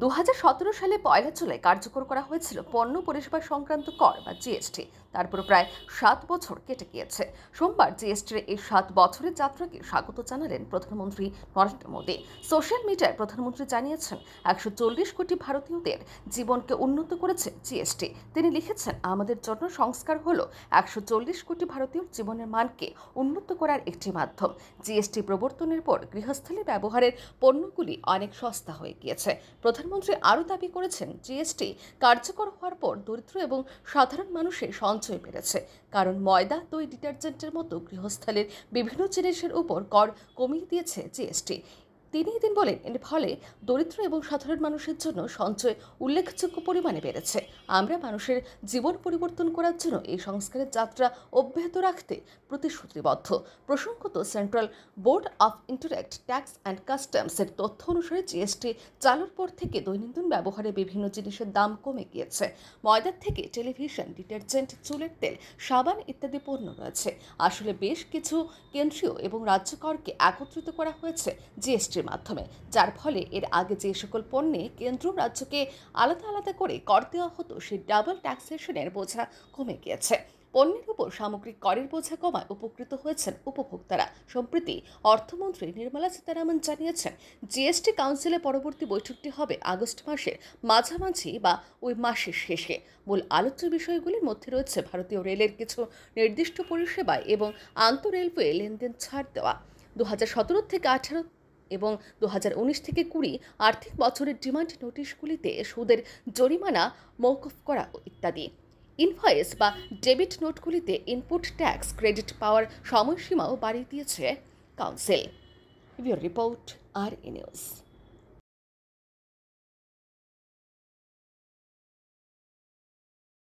দু সালে পয়লা জুলাই কার্যকর করা হয়েছিল পণ্য পরিষেবা সংক্রান্ত কর বা জিএসটি তারপর প্রায় সাত বছর কেটে গিয়েছে সোমবার জিএসটির এই সাত বছরের যাত্রাকে স্বাগত জানালেন প্রধানমন্ত্রী নরেন্দ্র মোদী সোশ্যাল মিডিয়ায় প্রধানমন্ত্রী জানিয়েছেন একশো চল্লিশ কোটি ভারতীয়দের জীবনকে উন্নত করেছে জিএসটি তিনি লিখেছেন আমাদের জন্য সংস্কার হল একশো চল্লিশ কোটি ভারতীয় জীবনের মানকে উন্নত করার একটি মাধ্যম জিএসটি প্রবর্তনের পর গৃহস্থলী ব্যবহারের পণ্যগুলি অনেক সস্তা হয়ে গিয়েছে প্রধান প্রধানমন্ত্রী আরও দাবি করেছেন জিএসটি কার্যকর হওয়ার পর দরিদ্র এবং সাধারণ মানুষের সঞ্চয় বেড়েছে কারণ ময়দা দই ডিটারজেন্টের মতো গৃহস্থলের বিভিন্ন জিনিসের উপর কর কমিয়ে দিয়েছে জিএসটি তিনি এদিন বলেন এর ফলে দরিদ্র এবং সাধারণ মানুষের জন্য সঞ্চয় উল্লেখযোগ্য পরিমাণে বেড়েছে আমরা মানুষের জীবন পরিবর্তন করার জন্য এই সংস্কারের যাত্রা অব্যাহত রাখতে প্রতিশ্রুতিবদ্ধ প্রসঙ্গত Central Board of Indirect Tax and কাস্টমসের তথ্য অনুসারে জিএসটি চালুর পর থেকে দৈনন্দিন ব্যবহারে বিভিন্ন জিনিসের দাম কমে গিয়েছে ময়দার থেকে টেলিভিশন ডিটারজেন্ট চুলের তেল সাবান ইত্যাদি পণ্য রয়েছে আসলে বেশ কিছু কেন্দ্রীয় এবং রাজ্য করকে একত্রিত করা হয়েছে জিএসটি বাজেটের মাধ্যমে যার ফলে এর আগে যে সকল পণ্যে কেন্দ্র রাজ্যকে আলাদা আলাদা করে কর দেওয়া হতো সেই ডাবল ট্যাক্সেশনের বোঝা কমে গিয়েছে পণ্যের উপর সামগ্রিক করের বোঝা কমায় উপকৃত হয়েছেন উপভোক্তারা সম্প্রতি অর্থমন্ত্রী নির্মলা সীতারামন জানিয়েছেন জিএসটি কাউন্সিলে পরবর্তী বৈঠকটি হবে আগস্ট মাসের মাঝামাঝি বা ওই মাসের শেষে মূল আলোচ্য বিষয়গুলির মধ্যে রয়েছে ভারতীয় রেলের কিছু নির্দিষ্ট পরিষেবা এবং আন্তঃ রেলওয়ে লেনদেন ছাড় দেওয়া দু থেকে আঠারো এবং দু থেকে কুড়ি আর্থিক বছরের ডিমান্ড নোটিশগুলিতে সুদের জরিমানা মৌকুফ করা ইত্যাদি ইনভয়েস বা ডেবিট নোটগুলিতে ইনপুট ট্যাক্স ক্রেডিট পাওয়ার সময়সীমাও বাড়িয়ে দিয়েছে কাউন্সিল রিপোর্ট আর এ নিউজ